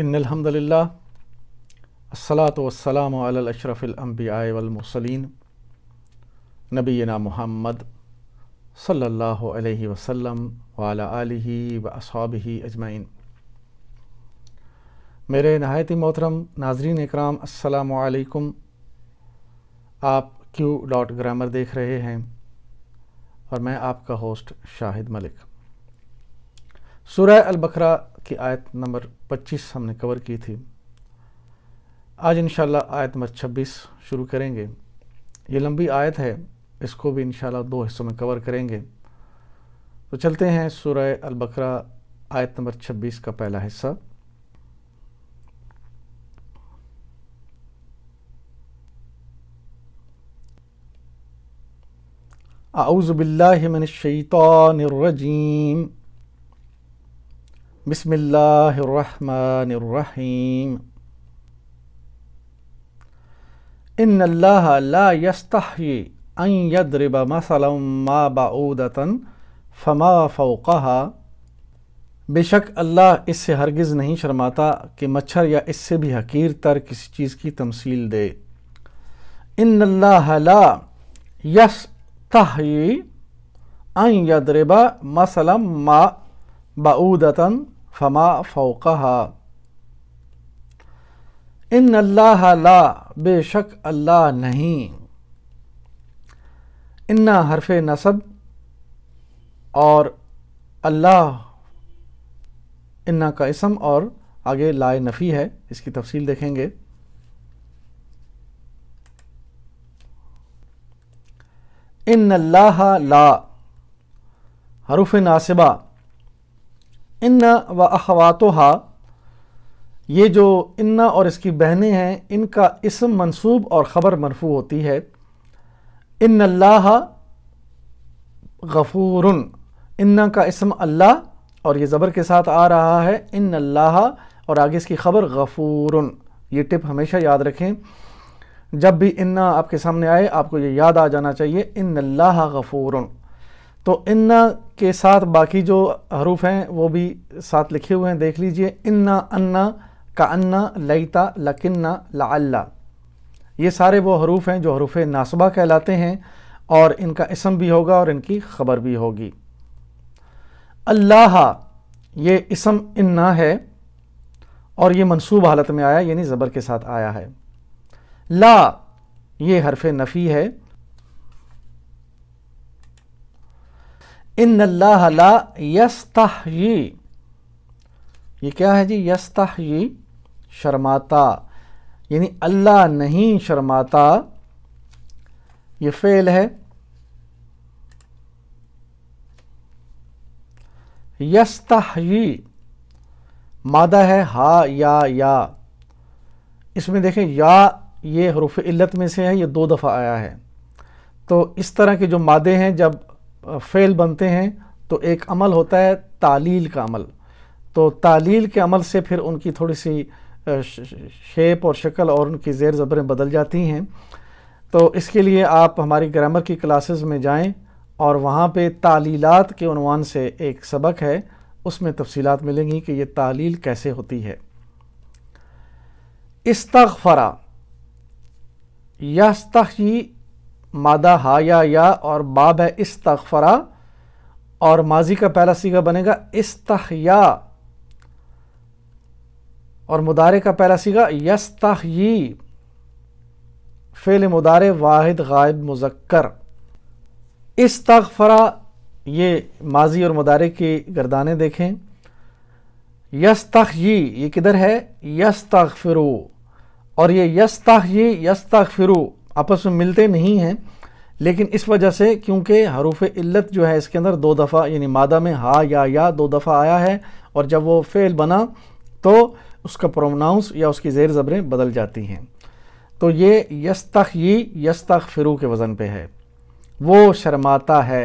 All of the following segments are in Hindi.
इनहमदिल्ला असलातम अशरफ़िलम्बिया वमसलिन नबीना मोहम्मद सल्ला वसलम वाल वसाबी अजमैन मेरे नहायत मोहतरम नाजरीन इकराम असलकुम आप क्यू डॉट ग्रामर देख रहे हैं और मैं आपका होस्ट शाहिद मलिक सुरह अलबकरा की आयत नंबर 25 हमने कवर की थी आज इन आयत नंबर 26 शुरू करेंगे ये लंबी आयत है इसको भी इनशाला दो हिस्सों में कवर करेंगे तो चलते हैं सूर्य अलबकरा आयत नंबर 26 का पहला हिस्सा आउज़बिल्लिमिनशैतानरजीम बिसमीम इन अल्लाह ला यस्ताही अन यदरिब मसलम मा बाऊदतन फमा फ़ौक़हा बेशक अल्लाह इससे हरगिज़ नहीं शर्माता कि मच्छर या इससे भी हकीर तर किसी चीज़ की तमसील दे इन ला यस तहयी अन यदरबा मसलम मा बाऊदतन फमा फ़ोक़ा इन अल्लाह ला बेशक अल्लाह नहीं इन्ना हरफ नसब और अल्लाह इन्ना का इसम और आगे लाए नफ़ी है इसकी तफसील देखेंगे इन अल्लाह ला हरूफ नासिबा इन्ना व अखवातहा ये जो इन्ना और इसकी बहनें हैं इनका इसम मंसूब और ख़बर मरफू होती है इन अल्लाह गफूर इन्ना का इसम अल्लाह और ये ज़बर के साथ आ रहा है इन अल्लाह और आगे इसकी ख़बर गफूर ये टिप हमेशा याद रखें जब भी इन्ना आपके सामने आए आपको ये याद आ जाना चाहिए इन अल्लाह गफ़ूरन तो इन्ना के साथ बाकी जो हरूफ हैं वो भी साथ लिखे हुए हैं देख लीजिए इन्ना अन्ना का अन्ना लईता लकिन्ना लाल्ला ये सारे वो हरूफ हैं जो हरूफ नासबा कहलाते हैं और इनका इसम भी होगा और इनकी खबर भी होगी अल्लाह ये इसम इन्ना है और ये मनसूब हालत में आया यानी ज़बर के साथ आया है ला ये हरफ नफ़ी है इन ला यस्ताही ये क्या है जी यस्ताही शर्माता यानी अल्लाह नहीं शर्माता ये फेल है यस्ताही मादा है हा या या इसमें देखें या ये हरूफ इल्लत में से है ये दो दफ़ा आया है तो इस तरह के जो मादे हैं जब फ़ेल बनते हैं तो एक अमल होता है तालील का अमल तो तालील के अमल से फिर उनकी थोड़ी सी शेप और शक्ल और उनकी ज़ेर ज़बरें बदल जाती हैं तो इसके लिए आप हमारी ग्रामर की क्लासेस में जाएं और वहाँ पे तालीलात के केनवान से एक सबक है उसमें तफसीलात मिलेंगी कि ये तालील कैसे होती है इस्तफ़रा यस्तखी मादा हाया या और बाब है इस्तफरा और माजी का पहला सीगा बनेगा इस्तहया और मुदारे का पहला सीगा यस्तही फ़ेल मुदारे वाहिद गायब मुजक्कर इस्तफरा ये माजी और मुदारे की गर्दाने देखें यस्तही ये किधर है यस्तफ़िरु और ये यस तख यस यस्तफ़िरु आपस में मिलते नहीं हैं लेकिन इस वजह से क्योंकि हरूफ इल्लत जो है इसके अंदर दो दफ़ा यानी मादा में हा या या दो दफ़ा आया है और जब वो फ़ेल बना तो उसका प्रोनाउंस या उसकी ज़ेर ज़बरें बदल जाती हैं तो ये यस्तख यी यस्तख फिरू के वज़न पे है वो शर्माता है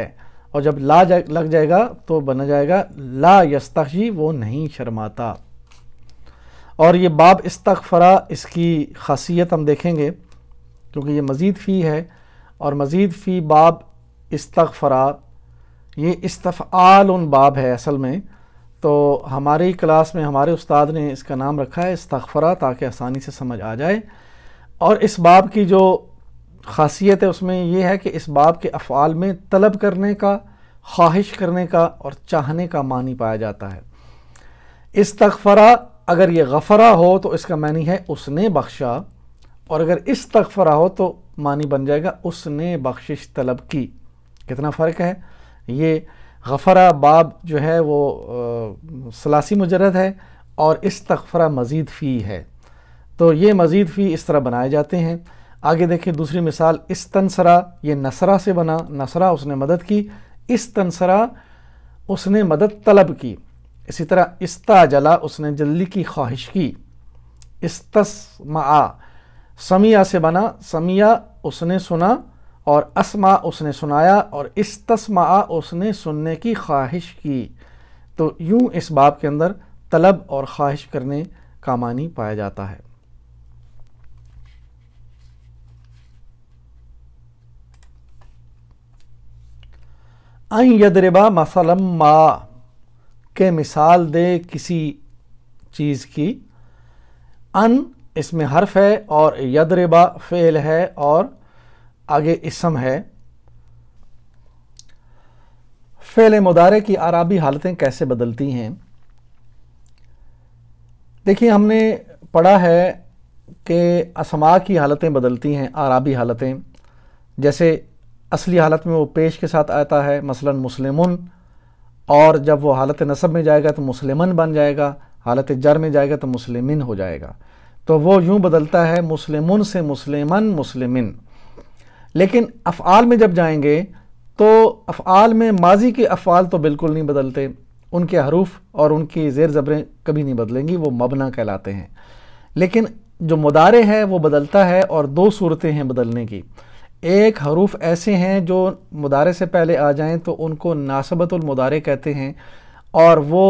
और जब ला जा, लग जाएगा तो बना जाएगा ला यस्तख यी वो नहीं शर्माता और ये बाब इस्तफरा इसकी खासियत हम देखेंगे क्योंकि ये मज़ीद फ़ी है और मज़ीद फ़ी बाब इस्तफ़रा ये इस्तफ़ाल उन बाब है असल में तो हमारी क्लास में हमारे उस्ताद ने इसका नाम रखा है इस्तफ़रा ताकि आसानी से समझ आ जाए और इस बाब की जो खासियत है उसमें यह है कि इस बाब के अफ़ाल में तलब करने का ख्वाहिश करने का और चाहने का मानी पाया जाता है इस्तफ़रा अगर ये गफ़रा हो तो इसका मानी है उसने बख्शा और अगर इस तकफ़रा हो तो मानी बन जाएगा उसने बख्शिश तलब की कितना फ़र्क है ये गफ़रा बाब जो है वो सलासी मुजरद है और इस तगफरा मज़ीद फ़ी है तो ये मज़ीद फ़ी इस तरह बनाए जाते हैं आगे देखें दूसरी मिसाल इस तनसरा ये नसरा से बना नसरा उसने मदद की इस तनसरा उसने मदद तलब की इसी तरह इस्ता जला उसने जल्दी की ख्वाहिश की तस्मा समिया से बना समिया उसने सुना और असमा उसने सुनाया और इस तस्मा उसने सुनने की ख्वाहिश की तो यूं इस बाब के अंदर तलब और ख्वाहिश करने का मानी पाया जाता है अन यदरबा मा के मिसाल दे किसी चीज़ की अन इसमें हर्फ है और यदरेबा फ़ेल है और आगे इसम है फ़ेल मुदारे की आराबी हालतें कैसे बदलती हैं देखिए हमने पढ़ा है कि असमा की हालतें बदलती हैं आराबी हालतें जैसे असली हालत में वो पेश के साथ आता है मसलन मुस्लिमुन और जब वो हालत नसब में जाएगा तो मुसलमन बन जाएगा हालत जर में जाएगा तो मुसलमिन हो जाएगा तो वो यूँ बदलता है मुस्लिमुन से मुस्लिम मुस्लिम लेकिन अफ़ाल में जब जाएंगे तो अफ़ाल में माजी के अफ़ाल तो बिल्कुल नहीं बदलते उनके हरूफ और उनकी ज़ेर ज़बरें कभी नहीं बदलेंगी वो मबना कहलाते हैं लेकिन जो मुदारे हैं वो बदलता है और दो सूरतें हैं बदलने की एक हरूफ ऐसे हैं जो मुदारे से पहले आ जाएं तो उनको नासबतुलमदारे कहते हैं और वो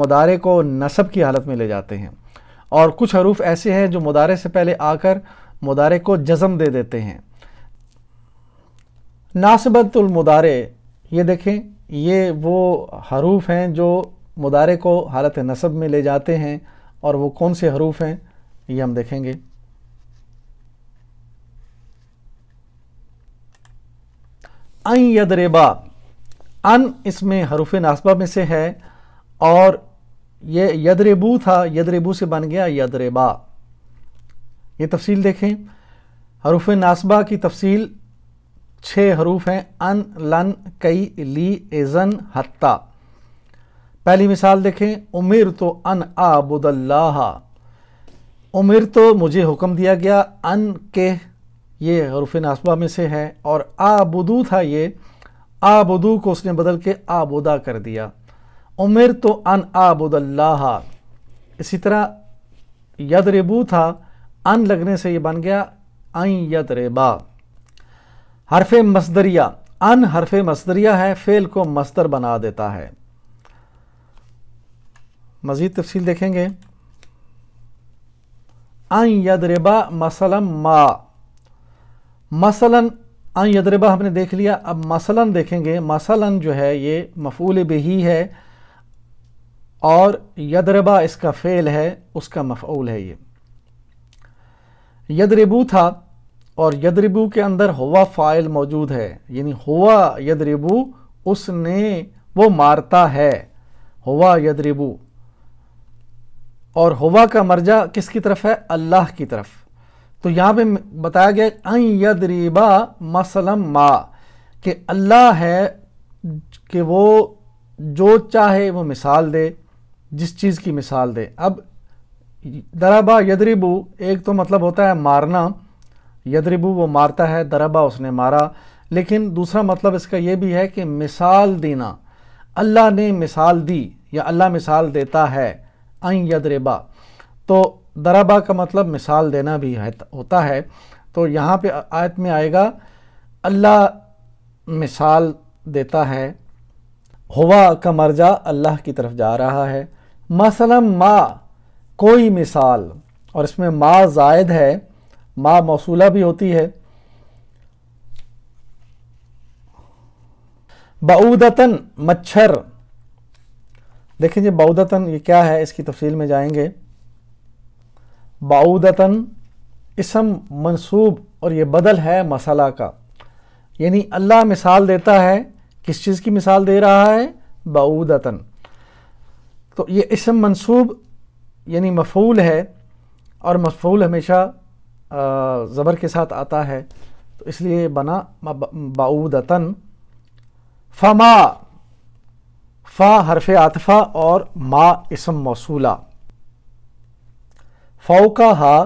मुदारे को नसब की हालत में ले जाते हैं और कुछ हरूफ ऐसे हैं जो मुदारे से पहले आकर मुदारे को जज़म दे देते हैं नासबतुलमदारे ये देखें ये वो हरूफ हैं जो मुदारे को हालत नसब में ले जाते हैं और वो कौन से हरूफ हैं ये हम देखेंगे अन यदरेबा अन इसमें हरूफ नासबा में से है और ये यदरेबू था यदरेबू से बन गया यदरेबा ये तफसील देखें हरूफ नासबा की तफसील छः हरूफ हैं अन लन कई ली एजन हत्ता पहली मिसाल देखें उमिर तो अन आबुदल्लाह उमिर तो मुझे हुक्म दिया गया अन के ये हरूफ नासबा में से है और आबुदू था ये आबुदू को उसने बदल के आबुदा कर दिया उमिर तो अन आबुदल्ला इसी तरह यद रेबू था अन लगने से ये बन गया अन यद रेबा हरफ मसदरिया अन हरफ मसदरिया है फेल को मस्तर बना देता है मज़ीद तफसील देखेंगे अन रेबा मसलम मा मसलन अन यदरबा हमने देख लिया अब मसलन देखेंगे मसलन जो है ये मफूल बही है और यदरबा इसका फ़ेल है उसका मफ़ूल है ये यदरबू था और यदरिबू के अंदर हुआ फ़ाइल मौजूद है यानी हुआ यदरबू उसने वो मारता है हुआ यदरबू और हुआ का मर्जा किसकी तरफ है अल्लाह की तरफ तो यहाँ पे बताया गया अं यदरीबा मसलम मा कि अल्लाह है कि वो जो चाहे वो मिसाल दे जिस चीज़ की मिसाल दे अब दराबा यदरिबू एक तो मतलब होता है मारना यदरिबू वो मारता है दराबा उसने मारा लेकिन दूसरा मतलब इसका ये भी है कि मिसाल देना अल्लाह ने मिसाल दी या अल्लाह मिसाल देता है अं यदरिबा तो दराबा का मतलब मिसाल देना भी है होता है तो यहाँ पे आयत में आएगा अल्लाह मिसाल देता है हुआ का मर्जा अल्लाह की तरफ जा रहा है मसलन माँ कोई मिसाल और इसमें माँ जायद है माँ मौसूला भी होती है बाऊदतन मच्छर देखें जी बाऊदतन ये क्या है इसकी तफसील में जाएंगे बाऊदतन इसम मंसूब और ये बदल है मसाला का यानी अल्लाह मिसाल देता है किस चीज़ की मिसाल दे रहा है बाऊदतन तो ये इसम मंसूब यानी मफूल है और मफूल हमेशा ज़बर के साथ आता है तो इसलिए बना बाऊदतन फमा फ़ा हरफ आतफ़ा और मा इसम मौसूला फ़ौका हा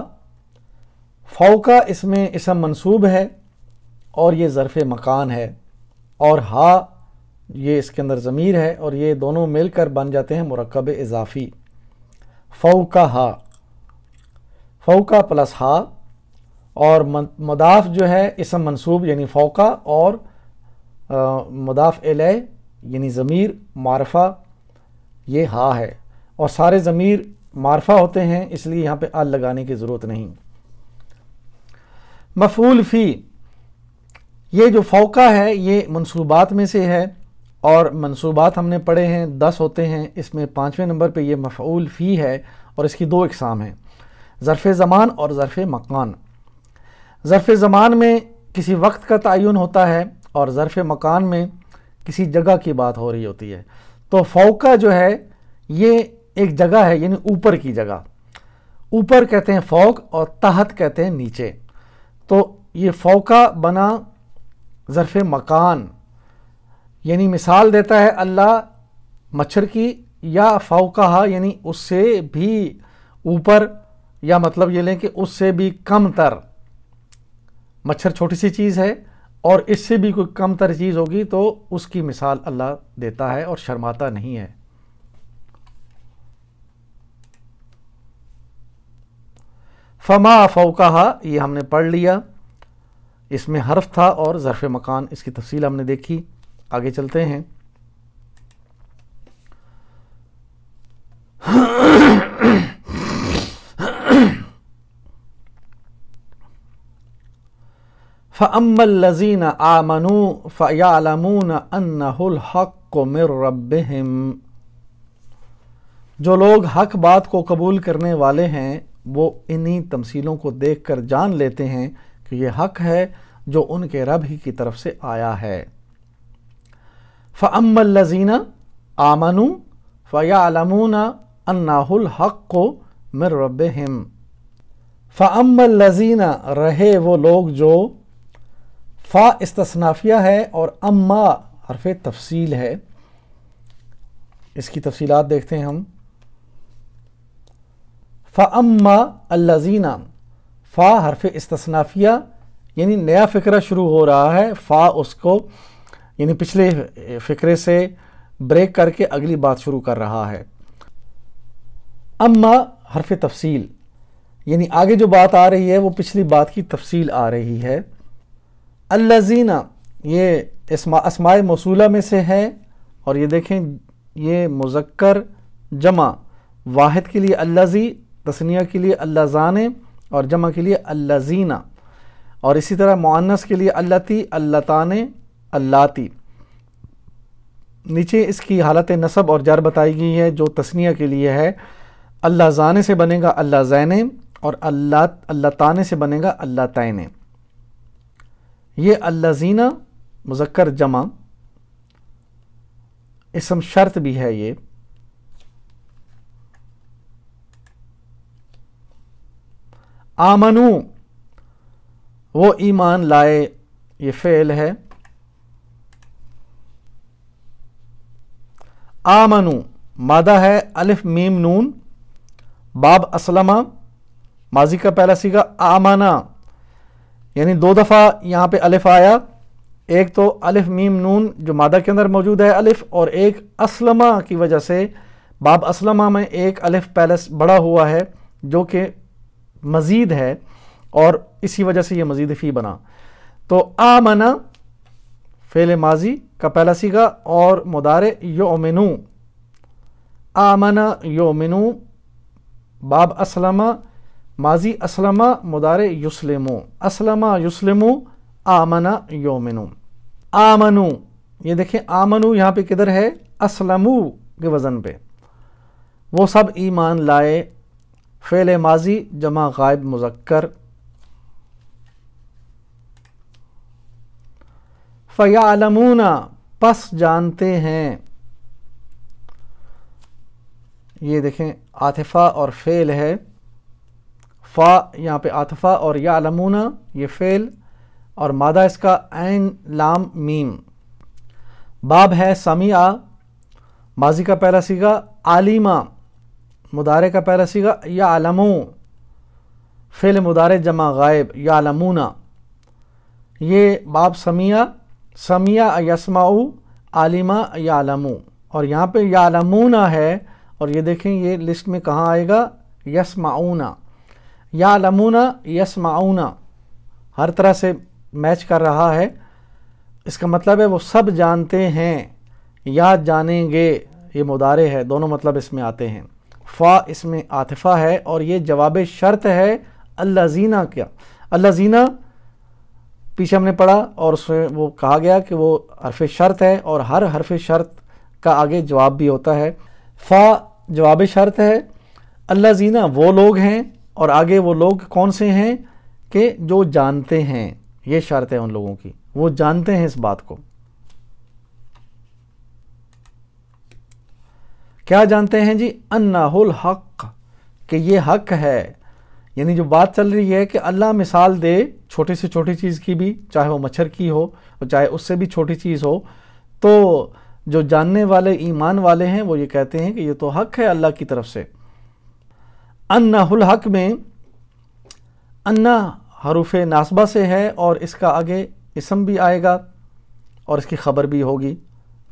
फ़ौका इसमें इसम मंसूब है और ये ज़रफ़ मकान है और हा ये इसके अंदर ज़मीर है और ये दोनों मिलकर बन जाते हैं मरकब इजाफ़ी फ़ौ का हा फोका प्लस हा और मदाफ जो है इसम मनसूब यानी फ़ोका और आ, मदाफ एल यानी ज़मीर मारफा ये हा है और सारे ज़मीर मारफा होते हैं इसलिए यहाँ पे अल लगाने की ज़रूरत नहीं मफूल फ़ी ये जो फ़ौका है ये मनसूबात में से है और मनसूबात हमने पढ़े हैं दस होते हैं इसमें पाँचवें नंबर पर ये मफ़ूल फ़ी है और इसकी दो इकसाम हैं ज़रफ़ ज़मान और ज़रफ़ मकान ज़रफ़ ज़मान में किसी वक्त का तयन होता है और ज़रफ़ मकान में किसी जगह की बात हो रही होती है तो फ़ौका जो है ये एक जगह है यानी ऊपर की जगह ऊपर कहते हैं फ़ौक और तहत कहते हैं नीचे तो ये फ़ौका बना ज़रफ़ मकान यानी मिसाल देता है अल्लाह मच्छर की या फ़ौका यानी उससे भी ऊपर या मतलब ये लें कि उससे भी कम तर मच्छर छोटी सी चीज़ है और इससे भी कोई कम तर चीज़ होगी तो उसकी मिसाल अल्लाह देता है और शर्माता नहीं है फमा फ़ौका ये हमने पढ़ लिया इसमें हर्फ था और ज़रफ़ मकान इसकी तफसील हमने देखी आगे चलते हैं फ़अमल लजीन आमनु फ़यालमून अन्नहक़ मिर रब्बहिम जो लोग हक बात को कबूल करने वाले हैं वो इन्हीं तमसीलों को देखकर जान लेते हैं कि ये हक है जो उनके रब ही की तरफ से आया है फ़मल्लजीना आमनु फ़यालमून अन्नाहुल हक़ को मिर रब हिम लजीना रहे वो लोग जो फ़ा इस्तनाफिया है और अम्मा हरफ तफसील है इसकी तफसीलात देखते हैं हम फ़म्मा अल्लाजीना फ़ा हरफ इस्तनाफिया यानी नया फ़िक्रा शुरू हो रहा है फ़ा उसको यानी पिछले फिक्रे से ब्रेक करके अगली बात शुरू कर रहा है अम्मा हरफ तफसील यानी आगे जो बात आ रही है वो पिछली बात की तफसील आ रही है अल्लाजीना ये इसमा असमाय मौसूला में से है और ये देखें ये मुजक्कर जमा वाहिद के लिए अल्लाजी तसनिया के लिए अल्लाजान और जमा के लिए अल्लाजीना और इसी तरह मुआनस के लिए अल्लाती अल्लातान अल्लाती नीचे इसकी हालत नसब और जर बताई गई है जो तस्निया के लिए है अल्लाह जाने से बनेगा अल्लाह जैने और अल्लाह अल्लाह ताने से बनेगा अल्लाह तैन ये जीना मुजक्कर जमा इसम शर्त भी है ये आमनु वो ईमान लाए ये फ़ेल है आमनु मादा है अलिफ मीम नून बाब असलमा माजी का पहला सीगा आमाना यानी दो दफ़ा यहाँ पे अलिफ आया एक तो अलिफ मीम नून जो मादा के अंदर मौजूद है अलिफ और एक असलमा की वजह से बाब असलमा में एक अलिफ पैलेस बड़ा हुआ है जो कि मज़ीद है और इसी वजह से ये मज़ीद फ़ी बना तो आमना फेले माजी का पहला सीगा और मुदारे योमिनु आमना योमिनु बाब असलमा माजी असलमा मुदारे युसलमो असलमा युसलमु आमना योमिनु आमनु ये देखें आमनु यहाँ पे किधर है असलमु के वज़न पे वो सब ईमान लाए फ़ेल माजी जमा गायब मुजक्कर फ़यालमून पस जानते हैं ये देखें आतफ़ा और फ़ेल है फ़ा यहाँ पे आतफ़ा और या आलमूना ये फ़ेल और मादा इसका ऐन लाम मीम बाब है समिया माजी का पहला सीगा आलिमा मुदारे का पहला सीगा या आलमो फ़ेल मुदारे जमा गायब या ये बाब समिया समिया यसमाऊ आलिमा यालमू और यहाँ पे यालमूना है और ये देखें ये लिस्ट में कहाँ आएगा यसमाऊना यालमूना यस्माऊना हर तरह से मैच कर रहा है इसका मतलब है वो सब जानते हैं या जानेंगे ये मुदारे है दोनों मतलब इसमें आते हैं फ़ा इसमें आतफ़ा है और ये जवाब शर्त है अल्लाजीना क्या अल्लाजीना पीछे हमने पढ़ा और उसमें वो कहा गया कि वो हरफ शर्त है और हर हरफ शर्त का आगे जवाब भी होता है फ़ा जवाब शर्त है अल्लाह जीना वो लोग हैं और आगे वो लोग कौन से हैं कि जो जानते हैं ये शर्त है उन लोगों की वो जानते हैं इस बात को क्या जानते हैं जी अन्नाहुल हक कि ये हक है यानी जो बात चल रही है कि अल्लाह मिसाल दे छोटी से छोटी चीज़ की भी चाहे वो मच्छर की हो और चाहे उससे भी छोटी चीज़ हो तो जो जानने वाले ईमान वाले हैं वो ये कहते हैं कि ये तो हक है अल्लाह की तरफ से अन्नाहुल हक में अन्ना हरूफ नासबा से है और इसका आगे इसम भी आएगा और इसकी ख़बर भी होगी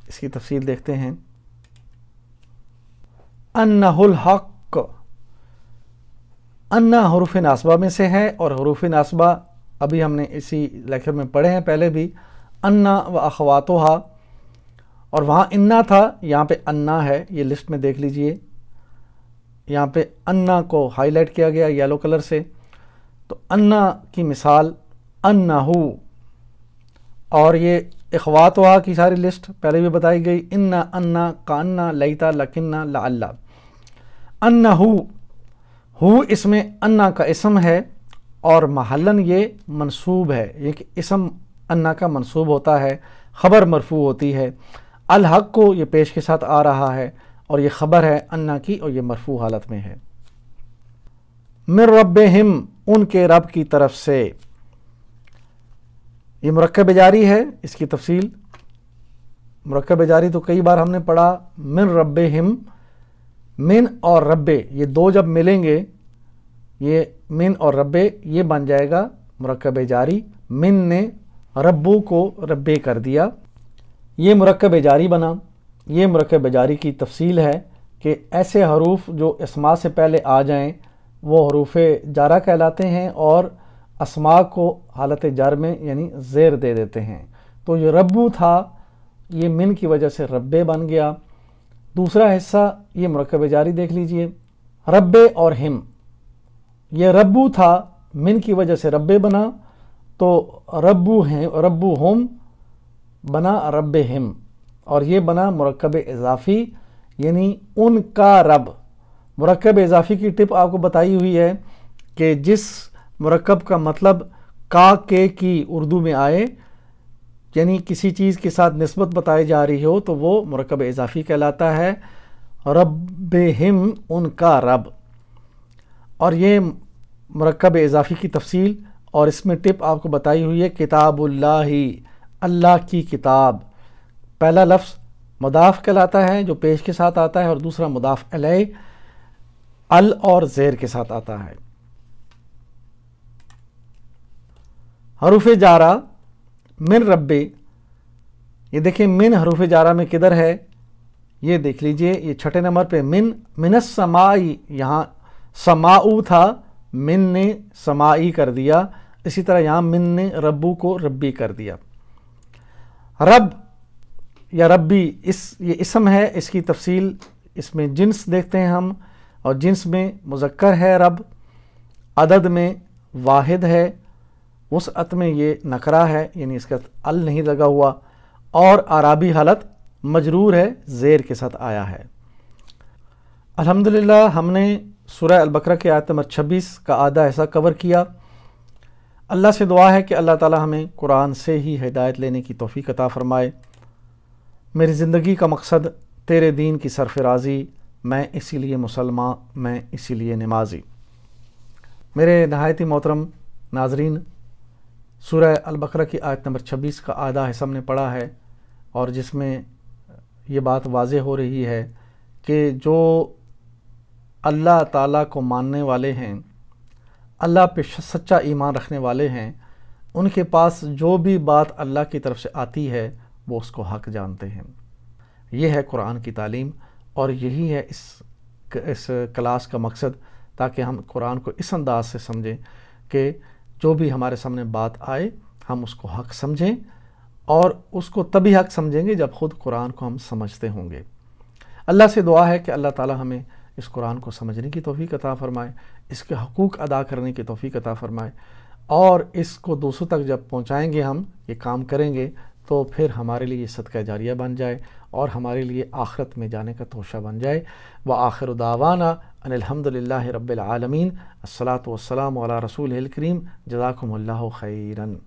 इसकी तफसील देखते हैं अन्नाहुल हक अन्ना हरूफ नासबा में से है और हरूफ नासबा अभी हमने इसी लेक्चर में पढ़े हैं पहले भी अन्ना व अखवातहा और वहाँ इन्ना था यहाँ पे अन्ना है ये लिस्ट में देख लीजिए यहाँ पे अन्ना को हाईलाइट किया गया येलो कलर से तो अन्ना की मिसाल अन्ना हो और ये अखवात वहा की सारी लिस्ट पहले भी बताई गई इन्ना अन्ना कान्ना लईता लकिन्ना ला अन्ना हो हु इसमें अन्ना का इसम है और महलन ये मनसूब है एक इसम अन्ना का मनसूब होता है ख़बर मरफू होती है अलहक को ये पेश के साथ आ रहा है और ये ख़बर है अन्ना की और ये मरफू हालत में है मिर रब हिम उनके रब की तरफ से ये मरकब जारी है इसकी तफसील मरकब जारी तो कई बार हमने पढ़ा मिर रब हिम मिन और रब्बे ये दो जब मिलेंगे ये मिन और रब्बे ये बन जाएगा मरकब जारी मिन ने रब्बू को रब्बे कर दिया ये मरकब जारी बना ये मरकब जारी की तफसील है कि ऐसे हरूफ जो इसमा से पहले आ जाएं वो हरूफ जारा कहलाते हैं और असमा को हालत जार में यानी ज़ेर दे देते हैं तो ये रब्बू था ये मिन की वजह से रब्बे बन गया दूसरा हिस्सा ये मरकब जारी देख लीजिए रब्बे और हिम ये रब्बू था मिन की वजह से रब्बे बना तो रब्बू हैं रब्बू होम बना रब हिम और ये बना मरकब इजाफ़ी यानी उनका रब मरकब इजाफ़ी की टिप आपको बताई हुई है कि जिस मरकब का मतलब का के की उर्दू में आए यानी किसी चीज़ के साथ नस्बत बताई जा रही हो तो वो मरकब इजाफ़ी कहलाता है रब हिम उनका रब और ये मरकब इजाफ़ी की तफसील और इसमें टिप आपको बताई हुई है किताबुल्ला ही अल्लाह की किताब पहला लफ्स मदाफ़ कहलाता है जो पेश के साथ आता है और दूसरा मुदाफ़ अल अल और ज़ेर के साथ आता है हरूफ जारा मिन रब्बे ये देखिए मिन हरूफ जारा में किधर है ये देख लीजिए ये छठे नंबर पे मिन मिनस समाई यहाँ समाऊ था मिन ने समाई कर दिया इसी तरह यहाँ मिन ने रब्बू को रब्बी कर दिया रब या रब्बी इस ये इसम है इसकी तफसील इसमें जिन्स देखते हैं हम और जिन्स में मुजक्कर है रब अदद में वाहिद है उस अत में ये नकरा है यानी इसका अल नहीं लगा हुआ और आराबी हालत मजरूर है ज़ेर के साथ आया है अल्हम्दुलिल्लाह हमने सूरह अलबकरा के आयत नंबर 26 का आधा ऐसा कवर किया अल्लाह से दुआ है कि अल्लाह ताला हमें कुरान से ही हिदायत लेने की तोफ़ी अता फ़रमाए मेरी ज़िंदगी का मकसद तेरे दीन की सरफराजी मैं इसीलिए मुसलमान मैं इसीलिए नमाजी मेरे नहायती मोहतरम नाजरीन सूर्य अलबकरा की आयत नंबर 26 का आधा हिस्सा हमने पढ़ा है और जिसमें ये बात वाज हो रही है कि जो अल्लाह ताला को मानने वाले हैं अल्लाह पे सच्चा ईमान रखने वाले हैं उनके पास जो भी बात अल्लाह की तरफ से आती है वो उसको हक जानते हैं यह है कुरान की तालीम और यही है इस इस क्लास का मकसद ताकि हम कुरान को इस अंदाज से समझें कि जो भी हमारे सामने बात आए हम उसको हक समझें और उसको तभी हक समझेंगे जब खुद कुरान को हम समझते होंगे अल्लाह से दुआ है कि अल्लाह ताला हमें इस कुरान को समझने की तोफ़ी अता फ़रमाए इसके हकूक़ अदा करने की तोफ़ी अता फ़रमाए और इसको दूसरों तक जब पहुँचाएँगे हम ये काम करेंगे तो फिर हमारे लिए सदका जारिया बन जाए और हमारे लिए आखरत में जाने का तोशा बन जाए व आखिर दावाना أن الحمد لله رب العالمين الصلاة والسلام على رسوله الكريم جزاكم الله خيراً